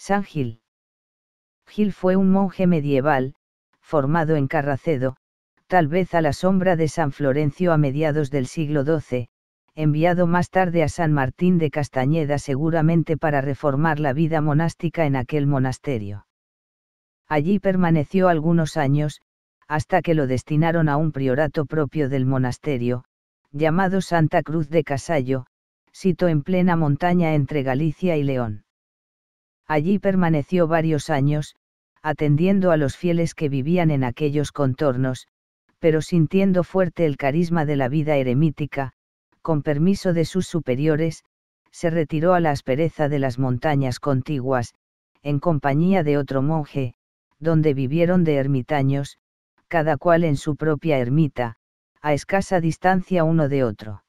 San Gil. Gil fue un monje medieval, formado en Carracedo, tal vez a la sombra de San Florencio a mediados del siglo XII, enviado más tarde a San Martín de Castañeda seguramente para reformar la vida monástica en aquel monasterio. Allí permaneció algunos años, hasta que lo destinaron a un priorato propio del monasterio, llamado Santa Cruz de Casallo, sito en plena montaña entre Galicia y León. Allí permaneció varios años, atendiendo a los fieles que vivían en aquellos contornos, pero sintiendo fuerte el carisma de la vida eremítica, con permiso de sus superiores, se retiró a la aspereza de las montañas contiguas, en compañía de otro monje, donde vivieron de ermitaños, cada cual en su propia ermita, a escasa distancia uno de otro.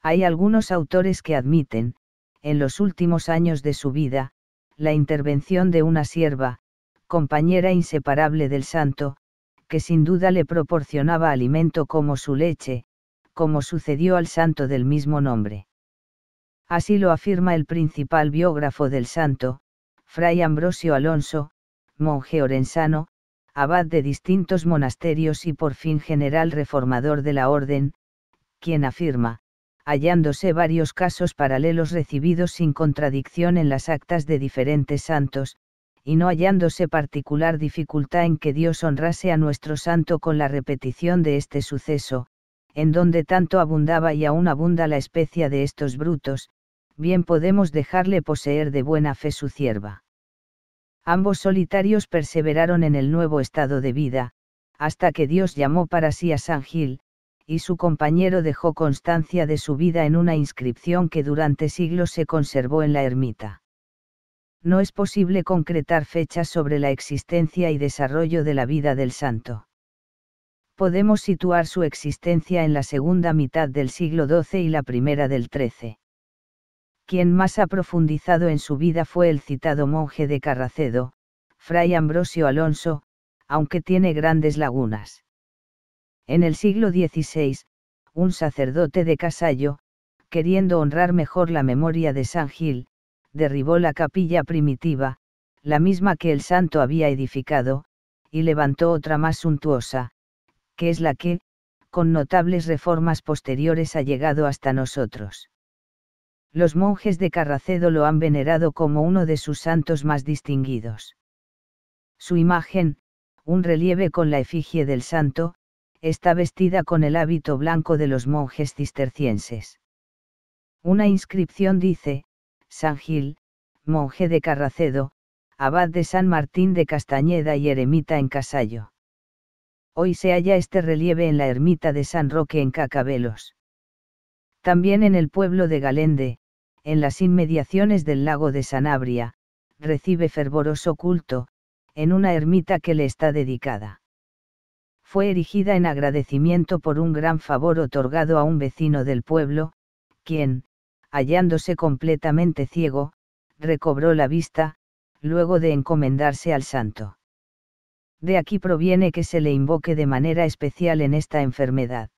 Hay algunos autores que admiten, en los últimos años de su vida, la intervención de una sierva, compañera inseparable del santo, que sin duda le proporcionaba alimento como su leche, como sucedió al santo del mismo nombre. Así lo afirma el principal biógrafo del santo, Fray Ambrosio Alonso, monje orensano, abad de distintos monasterios y por fin general reformador de la orden, quien afirma, hallándose varios casos paralelos recibidos sin contradicción en las actas de diferentes santos, y no hallándose particular dificultad en que Dios honrase a nuestro santo con la repetición de este suceso, en donde tanto abundaba y aún abunda la especie de estos brutos, bien podemos dejarle poseer de buena fe su cierva. Ambos solitarios perseveraron en el nuevo estado de vida, hasta que Dios llamó para sí a San Gil, y su compañero dejó constancia de su vida en una inscripción que durante siglos se conservó en la ermita. No es posible concretar fechas sobre la existencia y desarrollo de la vida del santo. Podemos situar su existencia en la segunda mitad del siglo XII y la primera del XIII. Quien más ha profundizado en su vida fue el citado monje de Carracedo, Fray Ambrosio Alonso, aunque tiene grandes lagunas en el siglo XVI, un sacerdote de Casallo, queriendo honrar mejor la memoria de San Gil, derribó la capilla primitiva, la misma que el santo había edificado, y levantó otra más suntuosa, que es la que, con notables reformas posteriores ha llegado hasta nosotros. Los monjes de Carracedo lo han venerado como uno de sus santos más distinguidos. Su imagen, un relieve con la efigie del santo, está vestida con el hábito blanco de los monjes cistercienses. Una inscripción dice, San Gil, monje de Carracedo, abad de San Martín de Castañeda y eremita en Casallo. Hoy se halla este relieve en la ermita de San Roque en Cacabelos. También en el pueblo de Galende, en las inmediaciones del lago de Sanabria, recibe fervoroso culto, en una ermita que le está dedicada fue erigida en agradecimiento por un gran favor otorgado a un vecino del pueblo, quien, hallándose completamente ciego, recobró la vista, luego de encomendarse al santo. De aquí proviene que se le invoque de manera especial en esta enfermedad.